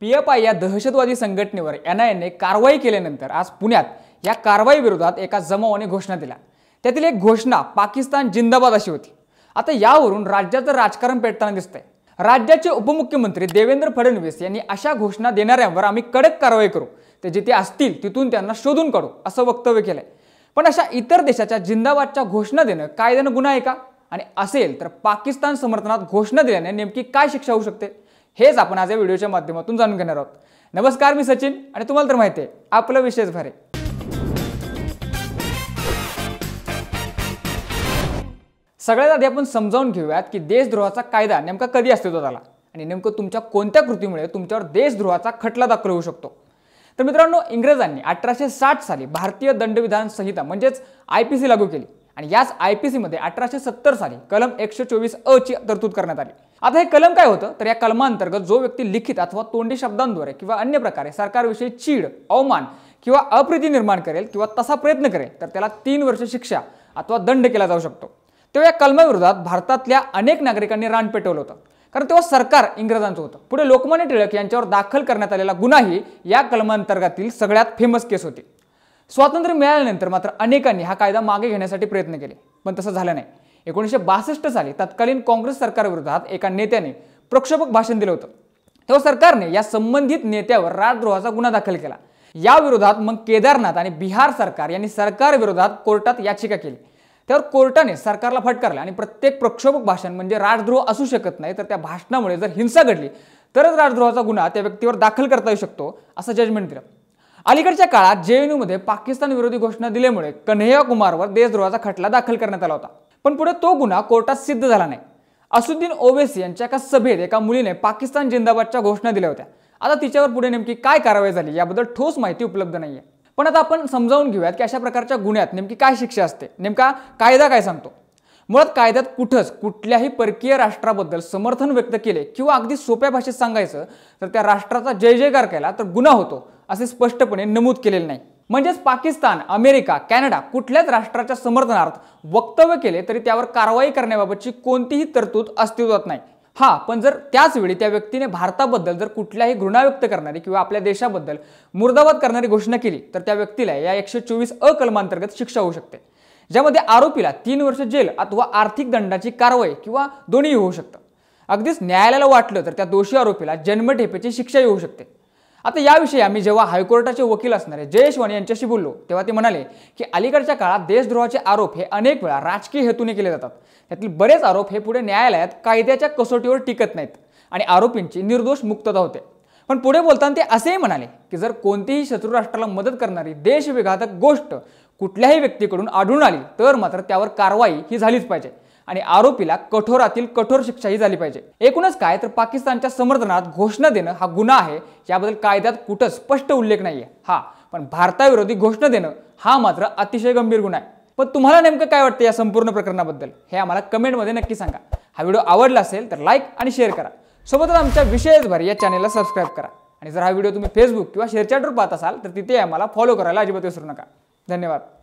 P F I या दहशतवादी संघटनेवर N I कारवाई केल्यानंतर आज पुण्यात या कारवाई विरोधात एका जमावाने घोषणा दिल्या त्यातील एक घोषणा पाकिस्तान जिंदाबाद अशी होती आता यावरून राज्याचं राजकारण पेटताना दिसतंय राज्याचे उपमुख्यमंत्री देवेंद्र फडणवीस यांनी अशा घोषणा देणाऱ्यांवर आम्ही कडक कारवाई करू ते जिथे असतील तिथून त्यांना शोधून काढू असं वक्तव्य केलंय पण अशा इतर देशाच्या जिंदाबादच्या घोषणा देणं कायद्यानं गुन्हा आहे का आणि असेल तर पाकिस्तान समर्थनात घोषणा दिल्याने नेमकी काय शिक्षा होऊ शकते हेच आपण आज या व्हिडिओच्या माध्यमातून जाणून घेणार आहोत नमस्कार मी सचिन आणि तुम्हाला तर माहिती आहे आपलं विशेष भारे सगळ्यात आधी आपण समजावून घेऊयात की देशद्रोहाचा कायदा नेमका कधी अस्तित्वात आला आणि नेमकं तुमच्या कोणत्या कृतीमुळे तुमच्यावर देशद्रोहाचा खटला दाखल होऊ शकतो तर मित्रांनो इंग्रजांनी अठराशे साठ साली भारतीय दंडविधान संहिता म्हणजेच आय पी सी लागू केली आणि याच आय पी सीमध्ये अठराशे सत्तर साली कलम एकशे चोवीस अ ची तरतूद करण्यात आली आता हे कलम काय होतं तर या कलमांतर्गत जो व्यक्ती लिखित अथवा तोंडी शब्दांद्वारे किंवा अन्य प्रकारे सरकारविषयी चीड अवमान किंवा अप्रिती निर्माण करेल किंवा तसा प्रयत्न करेल तर त्याला तीन वर्ष शिक्षा अथवा दंड केला जाऊ शकतो तेव्हा या कलमाविरोधात भारतातल्या अनेक नागरिकांनी रान पेटवलं होतं कारण तेव्हा सरकार इंग्रजांचं होतं पुढे लोकमान्य टिळक यांच्यावर दाखल करण्यात आलेला गुन्हाही या कलमांतर्गातील सगळ्यात फेमस केस होती स्वातंत्र्य मिळाल्यानंतर मात्र अनेकांनी हा कायदा मागे घेण्यासाठी प्रयत्न केले पण तसं झालं नाही एकोणीसशे बासष्ट साली तत्कालीन काँग्रेस सरकारविरोधात एका नेत्याने प्रक्षोभक भाषण दिलं होतं तेव्हा सरकारने या संबंधित नेत्यावर राजद्रोहाचा गुन्हा दाखल केला या विरोधात मग केदारनाथ आणि बिहार सरकार यांनी सरकार विरोधात कोर्टात याचिका केली त्यावर कोर्टाने सरकारला फटकारला आणि प्रत्येक प्रक्षोभक भाषण म्हणजे राजद्रोह असू शकत नाही तर त्या भाषणामुळे जर हिंसा घडली तरच राजद्रोहाचा गुन्हा त्या व्यक्तीवर दाखल करता येऊ शकतो असं जजमेंट दिलं अलीकडच्या काळात मध्ये पाकिस्तान विरोधी घोषणा दिल्यामुळे कन्हैया कुमारवर देशद्रोहाचा खटला दाखल करण्यात आला होता पण पुढे तो गुन्हा कोर्टात सिद्ध झाला नाही असुद्दीन ओवेसी यांच्या एका सभेत एका मुलीने पाकिस्तान जिंदाबादच्या घोषणा दिल्या होत्या आता तिच्यावर पुढे नेमकी काय कारवाई झाली याबद्दल ठोस माहिती उपलब्ध नाहीये पण आता आपण समजावून घेऊयात की अशा प्रकारच्या गुन्ह्यात नेमकी काय शिक्षा असते नेमका कायदा काय सांगतो मुळात कायद्यात कुठंच कुठल्याही परकीय राष्ट्राबद्दल समर्थन व्यक्त केले किंवा अगदी सोप्या भाषेत सांगायचं तर त्या राष्ट्राचा जय जयकार केला तर गुन्हा होतो असे स्पष्टपणे नमूद केलेले नाही म्हणजेच पाकिस्तान अमेरिका कॅनडा कुठल्याच राष्ट्राच्या समर्थनार्थ वक्तव्य केले तरी त्यावर कारवाई करण्याबाबतची कोणतीही तरतूद अस्तित्वात नाही हा पण जर त्याचवेळी त्या व्यक्तीने भारताबद्दल जर कुठल्याही घृणा व्यक्त करणारी किंवा आपल्या देशाबद्दल मुर्दाबाद करणारी घोषणा केली तर त्या व्यक्तीला या एकशे चोवीस अ कलमांतर्गत शिक्षा होऊ शकते ज्यामध्ये आरोपीला तीन वर्ष जेल अथवा आर्थिक दंडाची कारवाई किंवा दोन्ही होऊ शकतं अगदीच न्यायालयाला वाटलं तर त्या दोषी आरोपीला जन्मठेपेची शिक्षा येऊ शकते आता याविषयी आम्ही जेव्हा हायकोर्टाचे वकील असणारे जयशवाणी यांच्याशी बोललो तेव्हा ते म्हणाले की अलीकडच्या काळात देशद्रोहाचे आरोप हे अनेक वेळा राजकीय हेतूने केले जातात त्यातील बरेच आरोप हे पुढे न्यायालयात कायद्याच्या कसोटीवर टिकत नाहीत आणि आरोपींची निर्दोष मुक्तता होते पण पुढे बोलताना ते असेही म्हणाले की जर कोणतीही शत्रू राष्ट्राला मदत करणारी देशविघातक गोष्ट कुठल्याही व्यक्तीकडून आढळून आली तर मात्र त्यावर कारवाई ही झालीच पाहिजे आणि आरोपीला कठोरातील कठोर शिक्षाही झाली पाहिजे एकूणच काय तर पाकिस्तानच्या समर्थनात घोषणा देणं हा गुन्हा आहे याबद्दल कायद्यात कुठं स्पष्ट उल्लेख आहे हा पण भारताविरोधी घोषणा देणं हा मात्र अतिशय गंभीर गुन्हा आहे पण तुम्हाला नेमकं काय वाटतं या संपूर्ण प्रकरणाबद्दल हे आम्हाला कमेंटमध्ये नक्की सांगा हा व्हिडिओ आवडला असेल तर लाईक आणि शेअर करा सोबतच आमच्या विषयभर या चॅनेलला सबस्क्राईब करा आणि जर हा व्हिडिओ तुम्ही फेसबुक किंवा चॅटवर पाहत असाल तर तिथे आम्हाला फॉलो करायला अजिबात विसरू नका धन्यवाद